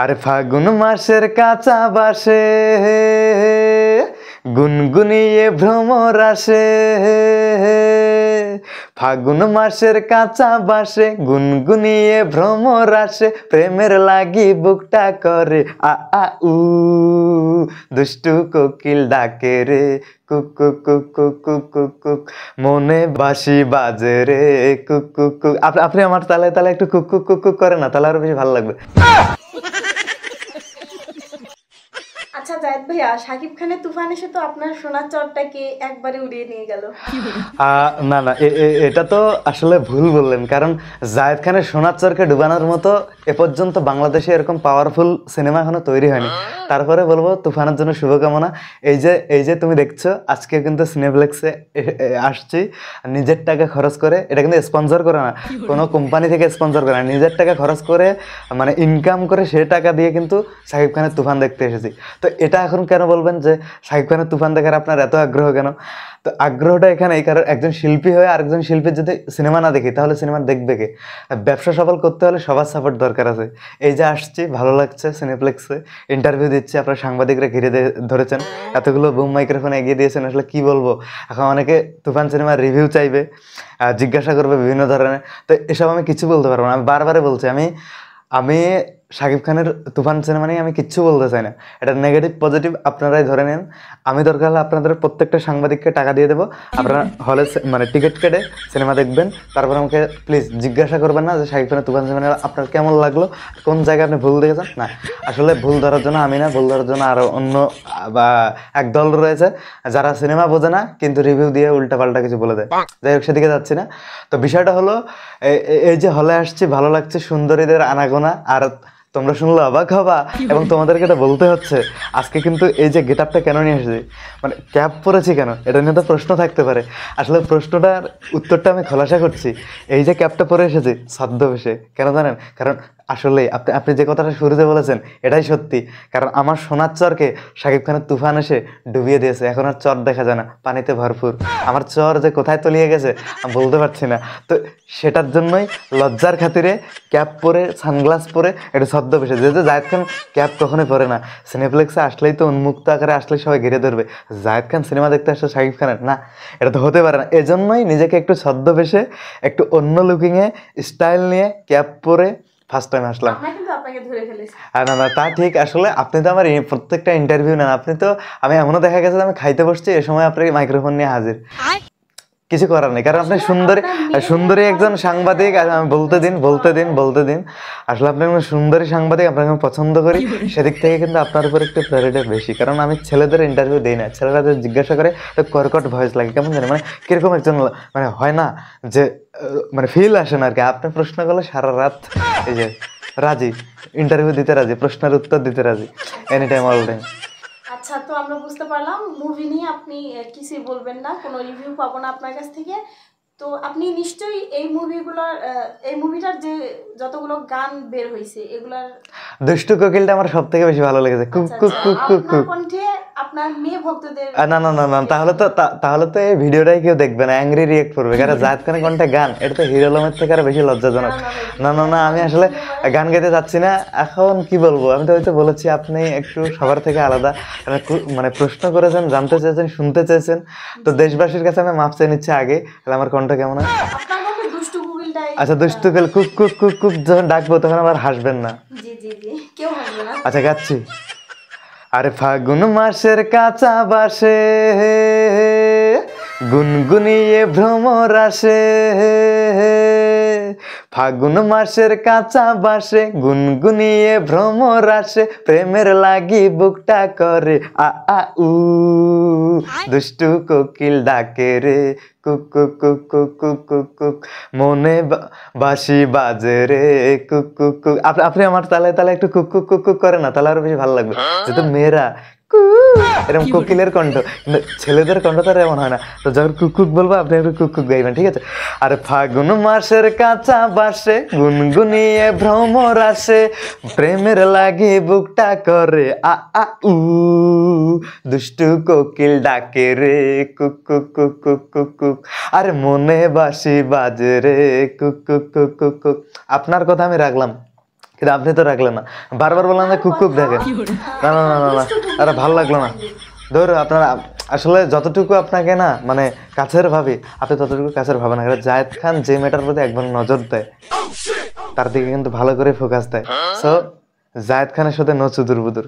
আর ফাগুন মাসের কাঁচা বাসে গুনগুনিয়ে ভ্রমর আসে ফাগুন মাসের কাঁচা বাসে গুনগুনিয়ে ভ্রমর আসে প্রেমের লাগি বুকটা করে আ আ উ দুষ্টু কোকিল ডাকে রে মনে বাসি বাজে রে কুক কুক আপনি আমার তালে তালে একটু কুকু কুকু কুক কুক করে না তাহলে আরো বেশি ভালো লাগবে জায়দ ভাইয়া সাকিব খানের তুফান এসে তো আপনার সোনার চরটা কে একবারে উড়িয়ে নিয়ে গেল না না এটা তো আসলে ভুল বললেন কারণ জায়দ খানের সোনার চরকে ডুবানোর মতো এ পর্যন্ত বাংলাদেশে এরকম পাওয়ারফুল সিনেমা এখনো তৈরি হয়নি তারপরে বলবো তুফানের জন্য শুভকামনা এই যে এই যে তুমি দেখছো আজকে কিন্তু সিনেপ্লেক্সে আসছি নিজের টাকা খরচ করে এটা কিন্তু স্পন্সর করে না কোনো কোম্পানি থেকে স্পন্সর করে না নিজের টাকা খরচ করে মানে ইনকাম করে সে টাকা দিয়ে কিন্তু সাকিব খানের তুফান দেখতে এসেছি তো এটা এখন কেন বলবেন যে সাকিব খানের তুফান দেখার আপনার এত আগ্রহ কেন তো আগ্রহটা এখানে এই কারণ একজন শিল্পী হয়ে আরেকজন শিল্পীর যদি সিনেমা না দেখি তাহলে সিনেমা দেখবে কে ব্যবসা সফল করতে হলে সবার সাপোর্ট দরকার দরকার আছে এই যে আসছি ভালো লাগছে সিনেপ্লেক্সে ইন্টারভিউ দিচ্ছে আপনার সাংবাদিকরা ঘিরে ধরেছেন এতগুলো বুম মাইক্রোফোন এগিয়ে দিয়েছেন আসলে কি বলবো এখন অনেকে তুফান সিনেমার রিভিউ চাইবে জিজ্ঞাসা করবে বিভিন্ন ধরনের তো এসব আমি কিছু বলতে পারবো না আমি বারবারে বলছি আমি আমি শাকিব খানের তুফান সিনেমা নিয়ে আমি কিচ্ছু বলতে চাই না এটা নেগেটিভ পজিটিভ আপনারাই ধরে নেন আমি দরকার হলে আপনাদের প্রত্যেকটা সাংবাদিককে টাকা দিয়ে দেবো আপনারা হলে মানে টিকিট কেটে সিনেমা দেখবেন তারপর আমাকে প্লিজ জিজ্ঞাসা করবেন না যে শাকিব খানের তুফান সিনেমা আপনার কেমন লাগলো কোন জায়গায় আপনি ভুল দেখেছেন না আসলে ভুল ধরার জন্য আমি না ভুল ধরার জন্য আরও অন্য বা এক দল রয়েছে যারা সিনেমা বোঝে না কিন্তু রিভিউ দিয়ে উল্টাপাল্টা কিছু বলে দেয় যাই হোক সেদিকে যাচ্ছি না তো বিষয়টা হলো এই যে হলে আসছি ভালো লাগছে সুন্দরীদের আনাগোনা আর তোমরা শুনলে অবাক হবা এবং তোমাদেরকে এটা বলতে হচ্ছে আজকে কিন্তু এই যে গেট আপটা কেন নিয়ে এসেছি মানে ক্যাপ পরেছি কেন এটা নিয়ে তো প্রশ্ন থাকতে পারে আসলে প্রশ্নটার উত্তরটা আমি খোলাসা করছি এই যে ক্যাপটা পরে এসেছি ছদ্মবেশে কেন জানেন কারণ আসলে আপনি আপনি যে কথাটা শুরুতে বলেছেন এটাই সত্যি কারণ আমার সোনার চরকে শাকিব খানের তুফান এসে ডুবিয়ে দিয়েছে এখন আর চর দেখা যায় না পানিতে ভরপুর আমার চর যে কোথায় তলিয়ে গেছে আমি বলতে পারছি না তো সেটার জন্যই লজ্জার খাতিরে ক্যাপ পরে সানগ্লাস পরে এটা শব্দ পেশে যেহেতু জায়দ খান ক্যাপ কখনোই পরে না সিনেপ্লেক্সে আসলেই তো উন্মুক্ত আকারে আসলে সবাই ঘিরে ধরবে জায়দ খান সিনেমা দেখতে আসছে শাকিব খানের না এটা তো হতে পারে না এজন্যই নিজেকে একটু ছদ্মবেশে একটু অন্য লুকিংয়ে স্টাইল নিয়ে ক্যাপ পরে ফার্স্ট টাইম আসলাম না না তা ঠিক আসলে আপনি তো আমার প্রত্যেকটা ইন্টারভিউ নেন আপনি তো আমি এমনও দেখা গেছে আমি খাইতে বসছি এ সময় আপনার মাইক্রোফোন নিয়ে হাজির কিছু করার নেই কারণ আপনি সুন্দরী আচ্ছা, সুন্দরী একজন সাংবাদিক বলতে দিন বলতে দিন বলতে দিন আসলে আপনি একজন সুন্দরী সাংবাদিক আপনাকে আমি পছন্দ করি সেদিক থেকে কিন্তু আপনার উপর একটু প্রায়োরিটি বেশি কারণ আমি ছেলেদের ইন্টারভিউ দিই না ছেলেরা যদি জিজ্ঞাসা করে তো কর্কট ভয়েস লাগে কেমন জানি মানে কীরকম একজন মানে হয় না যে মানে ফিল আসে না আর কি আপনি প্রশ্ন করলে সারা রাত এই যে রাজি ইন্টারভিউ দিতে রাজি প্রশ্নের উত্তর দিতে রাজি এনি টাইম অল টাইম আচ্ছা তো আমরা বুঝতে পারলাম মুভি নিয়ে আপনি কিছুই বলবেন না কোনো রিভিউ পাবো না আপনার কাছ থেকে তো আপনি নিশ্চয়ই এই মুভিগুলোর এই মুভিটার যে যতগুলো গান বের হয়েছে এগুলার দুষ্টু কোকিলটা আমার সব থেকে বেশি ভালো লেগেছে কুক আচ্ছা, আচ্ছা, কুক কুক কুক কুক কণ্ঠে না না না না তাহলে তো তাহলে তো এই ভিডিওটাই কেউ দেখবে না করবে গান এটা থেকে বেশি লজ্জাজনক না না না আমি আসলে গান গাইতে যাচ্ছি না এখন কি বলবো আমি তো হয়তো বলেছি আপনি একটু সবার থেকে আলাদা মানে প্রশ্ন করেছেন জানতে চেয়েছেন শুনতে চেয়েছেন তো দেশবাসীর কাছে আমি মাপ চাই নিচ্ছি আগে তাহলে আমার কণ্ঠ কেমন হয় আচ্ছা দুষ্টু কুক কুক কুক কুক যখন ডাকবো তখন আবার হাসবেন না আচ্ছা গাচ্ছি আর ফাগুন মাসের কাঁচা বাসে গুনগুনিয়ে ভ্রমর আসে ফাগুন মাসের কাঁচা বাসে গুনগুনিয়ে ভ্রমর আসে প্রেমের লাগি বুকটা করে আ আ উ দুষ্টু কোকিল ডাকে রে কুক কুক কুক কুক কুক মনে বাসি বাজে রে কুক কুক আপনি আমার তালে তালে একটু কুকু কুক কুক কুক করে না তাহলে আরো বেশি ভালো লাগবে হ্যাঁ? যেহেতু মেয়েরা এরকম কোকিলের কণ্ঠ কিন্তু ছেলেদের কণ্ঠ তার এমন হয় না তো যখন কুকুক বলবো আপনি একটু কুকুক গাইবেন ঠিক আছে আর ফাগুন মাসের কাঁচা বাসে গুনগুনিয়ে ভ্রমর আসে প্রেমের লাগে বুকটা করে আ আ উ দুষ্টু কোকিল ডাকে রে কুক কুক কুক কুক কুক কুক আর মনে বাসি বাজে রে কুক কুক কুক কুক কুক আপনার কথা আমি রাখলাম কিন্তু আপনি তো রাখলেন না বারবার বললাম না খুব খুব দেখেন না না না না আরে ভালো লাগলো না ধর আপনার আসলে যতটুকু আপনাকে না মানে কাছের ভাবি আপনি ততটুকু কাছের ভাবেন না জায়েদ খান যে মেয়েটার প্রতি একবার নজর দেয় তার দিকে কিন্তু ভালো করে ফোকাস দেয় সো হ্যাঁ? জায়েদ খানের সাথে নচু দুর্বুদুর